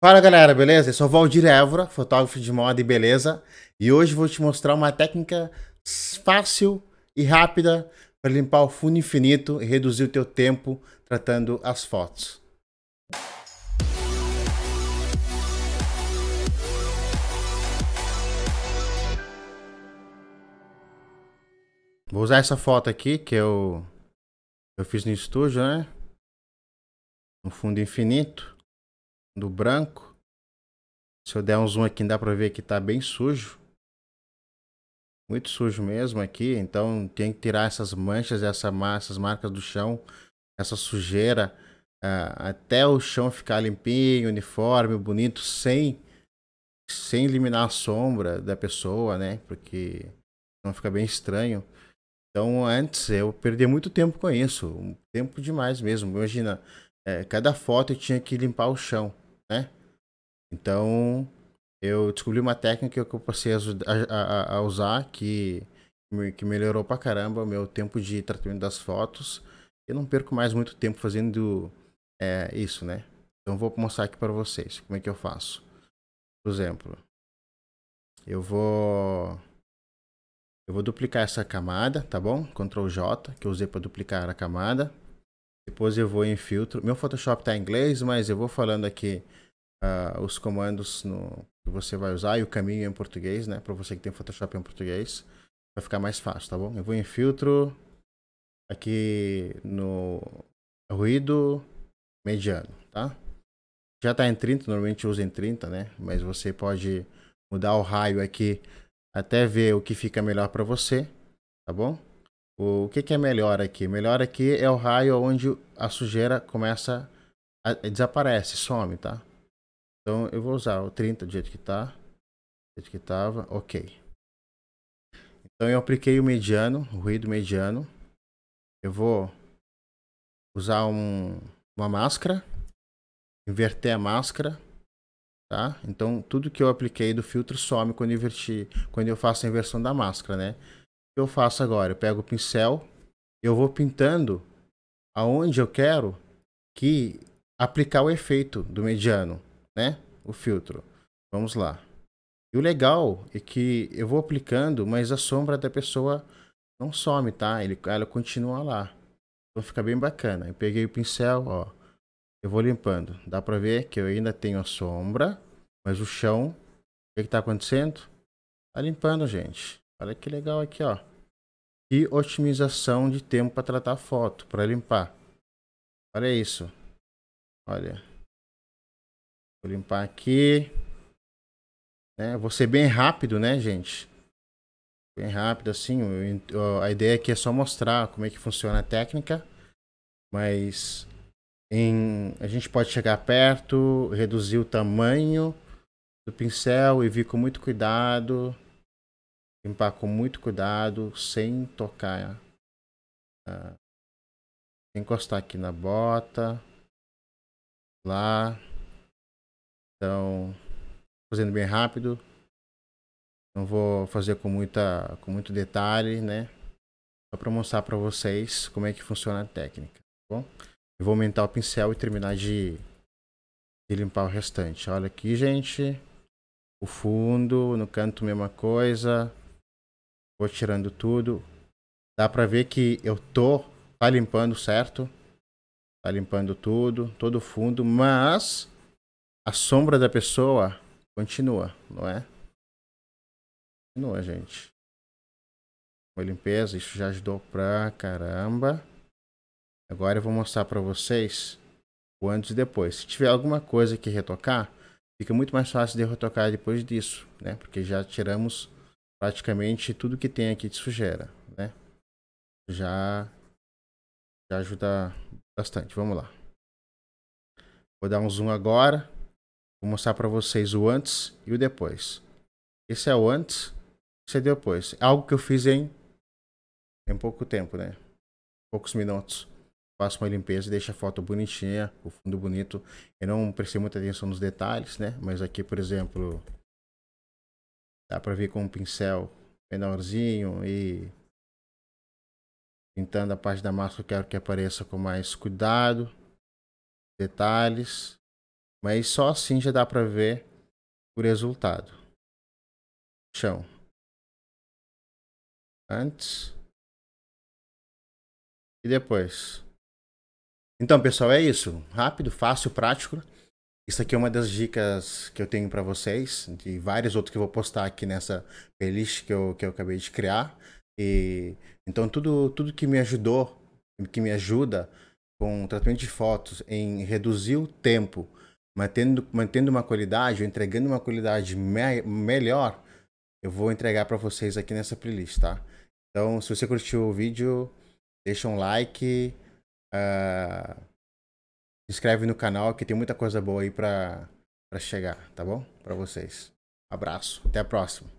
Fala galera, beleza? Eu sou Valdir Évora, fotógrafo de moda e beleza, e hoje vou te mostrar uma técnica fácil e rápida para limpar o fundo infinito e reduzir o teu tempo tratando as fotos. Vou usar essa foto aqui que eu, eu fiz no estúdio, né? No fundo infinito do branco. Se eu der um zoom aqui, dá para ver que está bem sujo. Muito sujo mesmo aqui, então tem que tirar essas manchas, essa, essas marcas do chão, essa sujeira, uh, até o chão ficar limpinho, uniforme, bonito, sem, sem eliminar a sombra da pessoa, né? Porque não fica bem estranho. Então, antes eu perdi muito tempo com isso, um tempo demais mesmo. Imagina, é, cada foto eu tinha que limpar o chão né? Então, eu descobri uma técnica que eu passei a, a, a usar que, que melhorou pra caramba o meu tempo de tratamento das fotos. Eu não perco mais muito tempo fazendo é, isso, né? Então, vou mostrar aqui para vocês como é que eu faço. Por exemplo, eu vou... Eu vou duplicar essa camada, tá bom? Ctrl J, que eu usei para duplicar a camada. Depois eu vou em filtro. Meu Photoshop está em inglês, mas eu vou falando aqui uh, os comandos no, que você vai usar e o caminho em português, né? Para você que tem Photoshop em português, vai ficar mais fácil, tá bom? Eu vou em filtro, aqui no ruído mediano, tá? Já está em 30, normalmente usa em 30, né? Mas você pode mudar o raio aqui até ver o que fica melhor para você, tá bom? O que, que, é melhor aqui? Melhor aqui é o raio onde a sujeira começa a, a eh, desaparece, some, tá? Então eu vou usar o 30 do jeito que tá, do jeito que tava, ok. Então eu apliquei o mediano, o ruído mediano. Eu vou usar um, uma máscara, inverter a máscara, tá? Então tudo que eu apliquei do filtro some quando inverti, quando eu faço a inversão da máscara, né? eu faço agora? Eu pego o pincel, eu vou pintando aonde eu quero que aplicar o efeito do mediano, né? O filtro. Vamos lá. E o legal é que eu vou aplicando, mas a sombra da pessoa não some, tá? Ele, ela continua lá. Então fica bem bacana. Eu peguei o pincel, ó. Eu vou limpando. Dá pra ver que eu ainda tenho a sombra, mas o chão... O que, que tá acontecendo? Tá limpando, gente. Olha que legal aqui, ó. E otimização de tempo para tratar a foto, para limpar. Olha isso. Olha. Vou limpar aqui. É, Vou ser bem rápido, né, gente? Bem rápido, assim. A ideia aqui é só mostrar como é que funciona a técnica. Mas em, a gente pode chegar perto, reduzir o tamanho do pincel e vir com muito cuidado. Limpar com muito cuidado, sem tocar. Uh, encostar aqui na bota. Lá. Então, fazendo bem rápido. Não vou fazer com, muita, com muito detalhe, né? Só para mostrar para vocês como é que funciona a técnica, tá bom? Eu vou aumentar o pincel e terminar de, de limpar o restante. Olha aqui, gente. O fundo, no canto, mesma coisa. Vou tirando tudo. Dá pra ver que eu tô... Tá limpando certo. Tá limpando tudo, todo o fundo. Mas a sombra da pessoa continua, não é? Continua, gente. Uma limpeza, isso já ajudou pra caramba. Agora eu vou mostrar pra vocês o antes e depois. Se tiver alguma coisa que retocar, fica muito mais fácil de retocar depois disso, né? Porque já tiramos praticamente tudo que tem aqui de sujeira, né? Já, já ajuda bastante. Vamos lá. Vou dar um zoom agora. Vou mostrar para vocês o antes e o depois. Esse é o antes, esse é depois. É algo que eu fiz em, em pouco tempo, né? Poucos minutos. Faço uma limpeza e deixo a foto bonitinha, o fundo bonito. Eu não prestei muita atenção nos detalhes, né? Mas aqui, por exemplo, Dá para ver com um pincel menorzinho e pintando a parte da massa eu quero que apareça com mais cuidado, detalhes, mas só assim já dá para ver o resultado. Chão. Antes e depois. Então, pessoal, é isso. Rápido, fácil, prático. Isso aqui é uma das dicas que eu tenho para vocês, de vários outros que eu vou postar aqui nessa playlist que eu, que eu acabei de criar. E então tudo tudo que me ajudou, que me ajuda com o tratamento de fotos em reduzir o tempo, mantendo mantendo uma qualidade, ou entregando uma qualidade me melhor, eu vou entregar para vocês aqui nessa playlist, tá? Então, se você curtiu o vídeo, deixa um like, uh, se inscreve no canal que tem muita coisa boa aí pra, chegar, tá bom? Pra vocês. Abraço, até a próxima.